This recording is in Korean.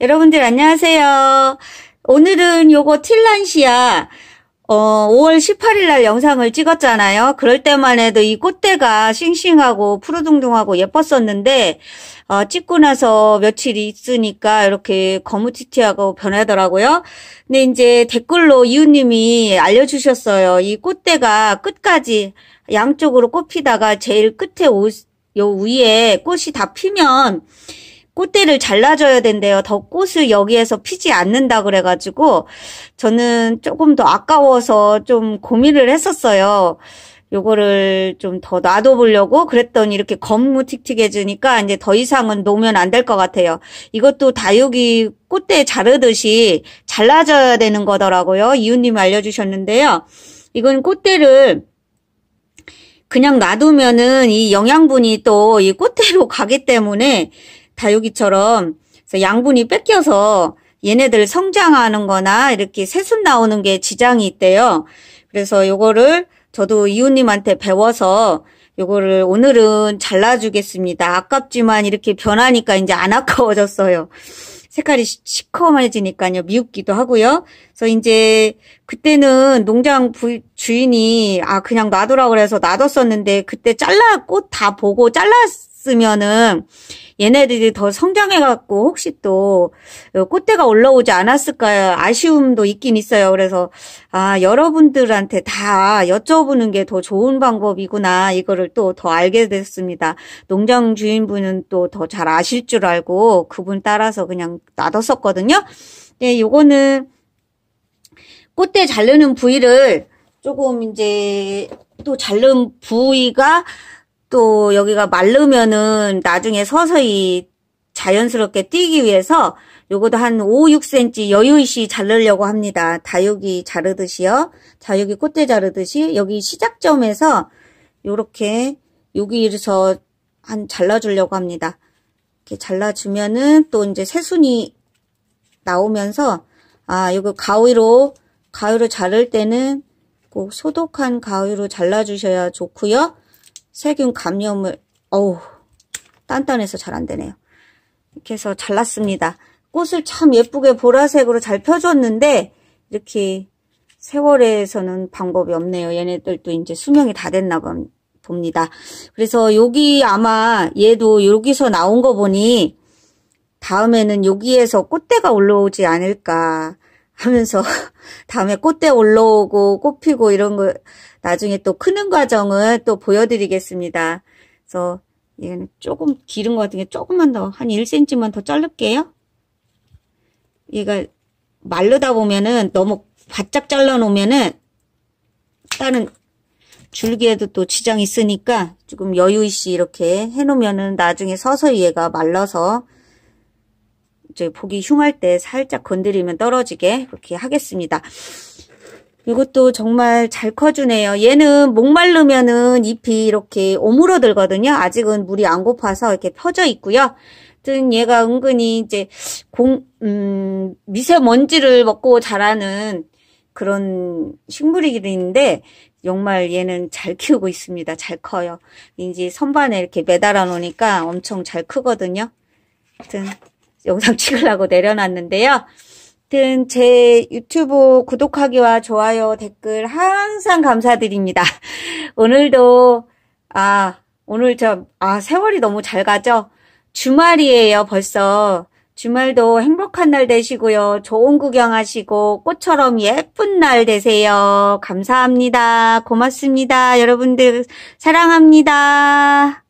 여러분들 안녕하세요. 오늘은 요거 틸란시아 어, 5월 18일 날 영상을 찍었잖아요. 그럴 때만 해도 이 꽃대가 싱싱하고 푸르둥둥하고 예뻤었는데 어, 찍고 나서 며칠 있으니까 이렇게 거무튀튀하고 변하더라고요. 근데 이제 댓글로 이웃님이 알려주셨어요. 이 꽃대가 끝까지 양쪽으로 꽃피다가 제일 끝에 오, 요 위에 꽃이 다 피면 꽃대를 잘라줘야 된대요. 더 꽃을 여기에서 피지 않는다 그래가지고 저는 조금 더 아까워서 좀 고민을 했었어요. 요거를 좀 더 놔둬보려고 그랬더니 이렇게 검무틱틱해지니까 이제 더 이상은 놓으면 안 될 것 같아요. 이것도 다육이 꽃대 자르듯이 잘라줘야 되는 거더라고요. 이웃님 알려주셨는데요. 이건 꽃대를 그냥 놔두면은 이 영양분이 또 이 꽃대로 가기 때문에 다육이처럼 양분이 뺏겨서 얘네들 성장하는 거나 이렇게 새순 나오는 게 지장이 있대요. 그래서 요거를 저도 이웃님한테 배워서 요거를 오늘은 잘라주겠습니다. 아깝지만 이렇게 변하니까 이제 안 아까워졌어요. 색깔이 시커매지니까요. 미웃기도 하고요. 그래서 이제 그때는 농장 부, 주인이 아 그냥 놔두라 그래서 놔뒀었는데 그때 잘라 꽃 다 보고 잘랐으면은 얘네들이 더 성장해갖고 혹시 또 어, 꽃대가 올라오지 않았을까 요 아쉬움도 있긴 있어요. 그래서 아 여러분들한테 다 여쭤보는 게 더 좋은 방법이구나 이거를 또 더 알게 됐습니다. 농장 주인분은 또 더 잘 아실 줄 알고 그분 따라서 그냥 놔뒀었거든요. 네, 요거는 꽃대 자르는 부위를 조금 이제 또 자른 부위가 또 여기가 마르면은 나중에 서서히 자연스럽게 뛰기 위해서 요것도 한 5, 6cm 여유있이 자르려고 합니다. 다육이 자르듯이요. 다육이 꽃대 자르듯이 여기 시작점에서 요렇게 여기에서 한 잘라주려고 합니다. 이렇게 잘라주면은 또 이제 새순이 나오면서 아 요거 가위로 가위로 자를 때는 꼭 소독한 가위로 잘라주셔야 좋고요. 세균 감염을 어우 단단해서 잘 안되네요. 이렇게 해서 잘랐습니다. 꽃을 참 예쁘게 보라색으로 잘 펴줬는데 이렇게 세월에서는 방법이 없네요. 얘네들도 이제 수명이 다 됐나 봅니다. 그래서 여기 아마 얘도 여기서 나온 거 보니 다음에는 여기에서 꽃대가 올라오지 않을까 하면서 다음에 꽃대 올라오고 꽃 피고 이런 거 나중에 또 크는 과정을 또 보여드리겠습니다. 그래서 얘는 조금 기른 것 같은 게 조금만 더 한 1cm만 더 자를게요. 얘가 말르다 보면은 너무 바짝 잘라 놓으면은 일단은 줄기에도 또 지장이 있으니까 조금 여유있이 이렇게 해놓으면은 나중에 서서히 얘가 말라서 저기 보기 흉할 때 살짝 건드리면 떨어지게 그렇게 하겠습니다. 이것도 정말 잘 커주네요. 얘는 목말르면은 잎이 이렇게 오물어들거든요. 아직은 물이 안 고파서 이렇게 펴져 있고요. 하여튼 얘가 은근히 이제 공, 음, 미세먼지를 먹고 자라는 그런 식물이긴데 정말 얘는 잘 키우고 있습니다. 잘 커요. 이제 선반에 이렇게 매달아 놓으니까 엄청 잘 크거든요. 하여튼 영상 찍으려고 내려놨는데요. 하여튼 제 유튜브 구독하기와 좋아요, 댓글 항상 감사드립니다. 오늘도 아 오늘 저아 세월이 너무 잘 가죠. 주말이에요 벌써. 주말도 행복한 날 되시고요. 좋은 구경하시고 꽃처럼 예쁜 날 되세요. 감사합니다. 고맙습니다. 여러분들 사랑합니다.